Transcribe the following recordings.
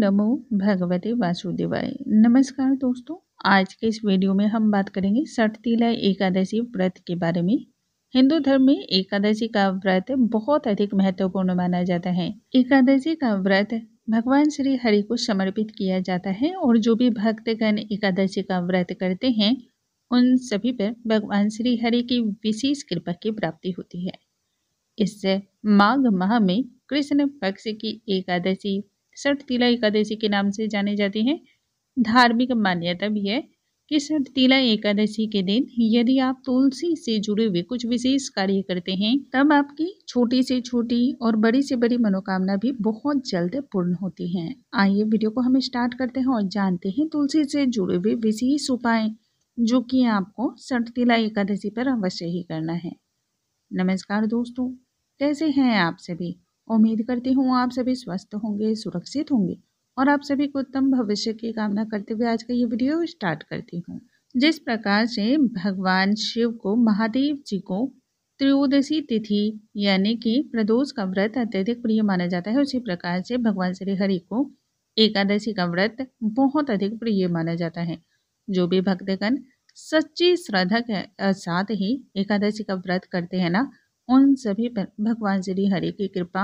नमो भगवते वासुदेवाय नमस्कार दोस्तों आज के इस वीडियो में हम बात करेंगे षठ तिला एकादशी व्रत के बारे में हिंदू धर्म में एकादशी का व्रत बहुत अधिक महत्वपूर्ण माना जाता है एकादशी का व्रत भगवान श्री हरि को समर्पित किया जाता है और जो भी भक्तगण एकादशी का व्रत करते हैं उन सभी पर भगवान श्री हरि की विशेष कृपा की प्राप्ति होती है इससे माघ माह में कृष्ण पक्ष की एकादशी सटतीला एकादशी के नाम से जाने जाते हैं धार्मिक मान्यता भी है कि सटतीला एकादशी के दिन यदि आप तुलसी से जुड़े हुए कुछ विशेष कार्य करते हैं तब आपकी छोटी से छोटी और बड़ी से बड़ी मनोकामना भी बहुत जल्द पूर्ण होती है आइए वीडियो को हम स्टार्ट करते हैं और जानते हैं तुलसी से जुड़े हुए विशेष उपाय जो कि आपको सटतीला एकादशी पर अवश्य ही करना है नमस्कार दोस्तों कैसे हैं आप सभी उम्मीद करती हूँ आप सभी स्वस्थ होंगे सुरक्षित होंगे और आप सभी को उत्तम भविष्य की कामना करते हुए आज का ये वीडियो स्टार्ट करती हूँ जिस प्रकार से भगवान शिव को महादेव जी को त्रयोदशी तिथि यानी कि प्रदोष का व्रत अत्यधिक प्रिय माना जाता है उसी प्रकार से भगवान श्री हरि को एकादशी का व्रत बहुत अधिक प्रिय माना जाता है जो भी भक्तगण सच्ची श्रद्धा के साथ ही एकादशी का व्रत करते हैं ना उन सभी पर भगवान श्री हरि की कृपा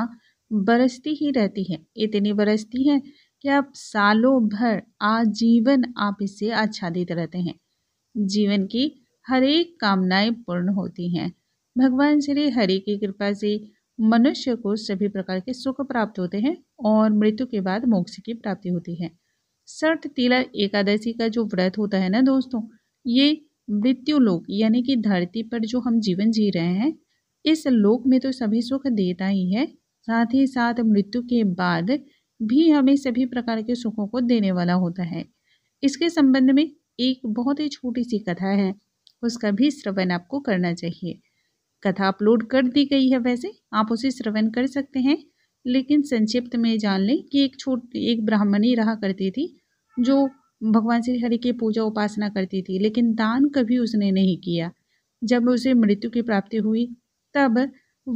बरसती ही रहती है इतनी बरसती है कि आप सालों भर आजीवन आप इससे आच्छादित रहते हैं जीवन की हरेक कामनाएं पूर्ण होती हैं भगवान श्री हरि की कृपा से मनुष्य को सभी प्रकार के सुख प्राप्त होते हैं और मृत्यु के बाद मोक्ष की प्राप्ति होती है सठ तिला एकादशी का जो व्रत होता है ना दोस्तों ये मृत्यु लोक यानी कि धरती पर जो हम जीवन जी रहे हैं इस लोक में तो सभी सुख देता ही है साथ ही साथ मृत्यु के बाद भी हमें सभी प्रकार के सुखों को देने वाला होता है इसके संबंध में एक बहुत ही छोटी सी कथा है उसका भी श्रवण आपको करना चाहिए कथा अपलोड कर दी गई है वैसे आप उसे श्रवण कर सकते हैं लेकिन संक्षिप्त में जान लें कि एक छोट एक ब्राह्मणी रहा करती थी जो भगवान श्री हरि की पूजा उपासना करती थी लेकिन दान कभी उसने नहीं किया जब उसे मृत्यु की प्राप्ति हुई तब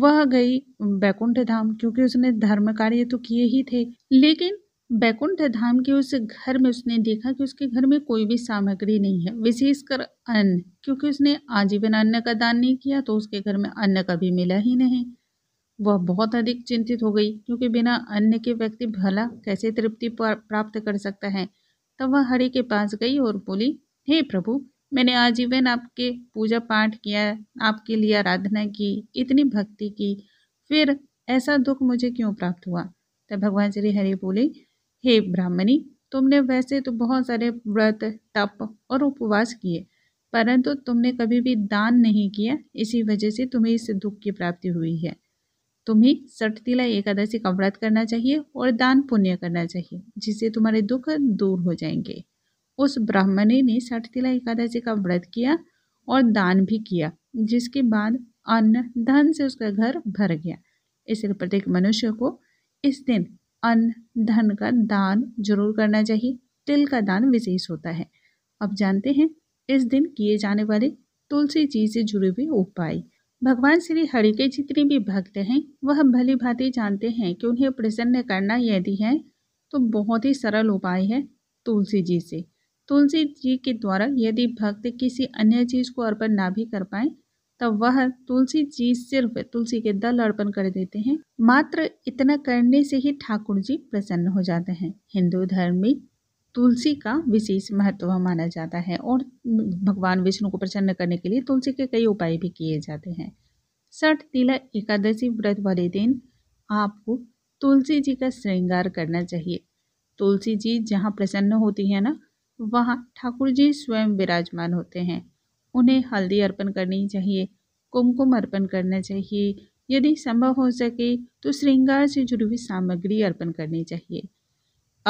वह गई बैकुंठ धाम क्योंकि उसने धर्म कार्य तो किए ही थे लेकिन बैकुंठ धाम के उस घर में उसने देखा कि उसके घर में कोई भी सामग्री नहीं है विशेषकर अन्न क्योंकि उसने आजीवन अन्न का दान नहीं किया तो उसके घर में अन्न कभी मिला ही नहीं वह बहुत अधिक चिंतित हो गई क्योंकि बिना अन्न के व्यक्ति भला कैसे तृप्ति प्राप्त कर सकता है तब वह हरि के पास गई और बोली हे प्रभु मैंने आजीवन आपके पूजा पाठ किया आपके लिए आराधना की इतनी भक्ति की फिर ऐसा दुख मुझे क्यों प्राप्त हुआ तब भगवान श्री हरि बोले हे ब्राह्मणी तुमने वैसे तो बहुत सारे व्रत तप और उपवास किए परंतु तुमने कभी भी दान नहीं किया इसी वजह से तुम्हें इस दुख की प्राप्ति हुई है तुम्हें सटतिला एकादशी का व्रत करना चाहिए और दान पुण्य करना चाहिए जिससे तुम्हारे दुख दूर हो जाएंगे उस ब्राह्मणी ने षठतिला एकादशी का व्रत किया और दान भी किया जिसके बाद अन्न धन से उसका घर भर गया इसलिए प्रत्येक मनुष्य को इस दिन अन्न धन का दान जरूर करना चाहिए तिल का दान विशेष होता है अब जानते हैं इस दिन किए जाने वाले तुलसी जी से जुड़े हुए उपाय भगवान श्री हरि के जितने भी भक्त हैं वह भली भांति जानते हैं कि उन्हें प्रसन्न करना यदि है तो बहुत ही सरल उपाय है तुलसी जी से तुलसी जी के द्वारा यदि भक्त किसी अन्य चीज़ को अर्पण ना भी कर पाए तब वह तुलसी जी सिर्फ तुलसी के दल अर्पण कर देते हैं मात्र इतना करने से ही ठाकुर जी प्रसन्न हो जाते हैं हिंदू धर्म में तुलसी का विशेष महत्व माना जाता है और भगवान विष्णु को प्रसन्न करने के लिए तुलसी के कई उपाय भी किए जाते हैं सठ तिला एकादशी व्रत वाले दिन आपको तुलसी जी का श्रृंगार करना चाहिए तुलसी जी जहाँ प्रसन्न होती है ना वहाँ ठाकुर जी स्वयं विराजमान होते हैं उन्हें हल्दी अर्पण करनी चाहिए कुमकुम अर्पण करना चाहिए यदि संभव हो सके तो श्रृंगार से जुड़ी हुई सामग्री अर्पण करनी चाहिए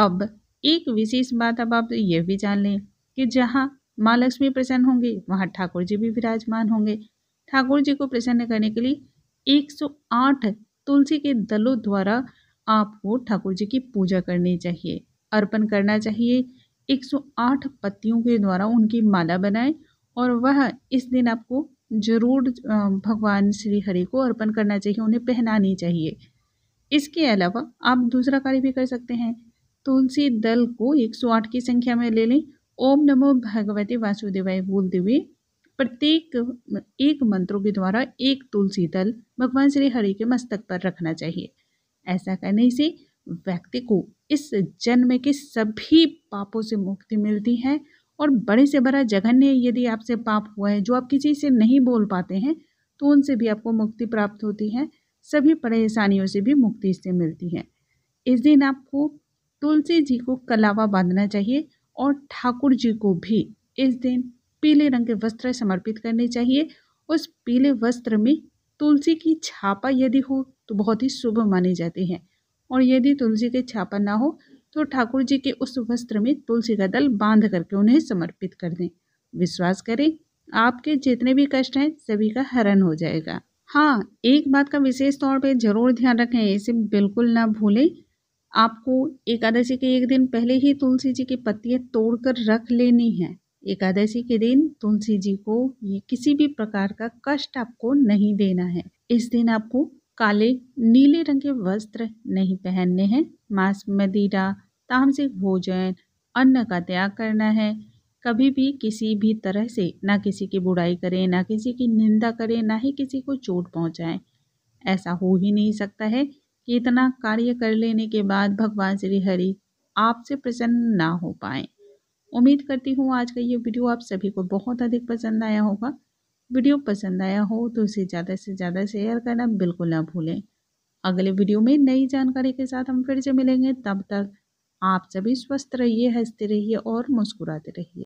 अब एक विशेष बात अब आप यह भी जान लें कि जहाँ माँ लक्ष्मी प्रसन्न होंगे वहाँ ठाकुर जी भी विराजमान होंगे ठाकुर जी को प्रसन्न करने के लिए 108 तुलसी के दलों द्वारा आपको ठाकुर जी की पूजा करनी चाहिए अर्पण करना चाहिए 108 पत्तियों के द्वारा उनकी माला बनाएं और वह इस दिन आपको जरूर भगवान श्री हरि को अर्पण करना चाहिए उन्हें पहनानी चाहिए इसके अलावा आप दूसरा कार्य भी कर सकते हैं तुलसी दल को 108 की संख्या में ले लें ओम नमो भगवते वासुदेवाय बोलते हुए प्रत्येक एक मंत्रों के द्वारा एक तुलसी दल भगवान श्री हरि के मस्तक पर रखना चाहिए ऐसा करने से व्यक्ति को इस जन्म के सभी पापों से मुक्ति मिलती है और बड़े से बड़ा जघन्य यदि आपसे पाप हुआ है जो आप किसी से नहीं बोल पाते हैं तो उनसे भी आपको मुक्ति प्राप्त होती है सभी परेशानियों से भी मुक्ति इससे मिलती है इस दिन आपको तुलसी जी को कलावा बांधना चाहिए और ठाकुर जी को भी इस दिन पीले रंग के वस्त्र समर्पित करने चाहिए उस पीले वस्त्र में तुलसी की छापा यदि हो तो बहुत ही शुभ मानी जाती है और यदि तुलसी के छापा ना हो तो ठाकुर जी के उस वस्त्र में तुलसी का दल बांध करके उन्हें समर्पित कर दें विश्वास करें आपके जितने भी कष्ट हैं सभी का हरण हो जाएगा हाँ एक बात का विशेष तौर पे जरूर ध्यान रखें इसे बिल्कुल ना भूलें आपको एकादशी के एक दिन पहले ही तुलसी जी की पत्तियाँ तोड़कर रख लेनी है एकादशी के दिन तुलसी जी को ये किसी भी प्रकार का कष्ट आपको नहीं देना है इस दिन आपको काले नीले रंग के वस्त्र नहीं पहनने हैं मांस मदिरा तामसिक भोजन अन्न का त्याग करना है कभी भी किसी भी तरह से ना किसी की बुराई करें ना किसी की निंदा करें ना ही किसी को चोट पहुंचाएं ऐसा हो ही नहीं सकता है कि इतना कार्य कर लेने के बाद भगवान श्री हरि आपसे प्रसन्न ना हो पाए उम्मीद करती हूँ आज का ये वीडियो आप सभी को बहुत अधिक पसंद आया होगा वीडियो पसंद आया हो तो इसे ज़्यादा से ज़्यादा शेयर करना बिल्कुल ना भूलें अगले वीडियो में नई जानकारी के साथ हम फिर से मिलेंगे तब तक आप सभी स्वस्थ रहिए हंसते रहिए और मुस्कुराते रहिए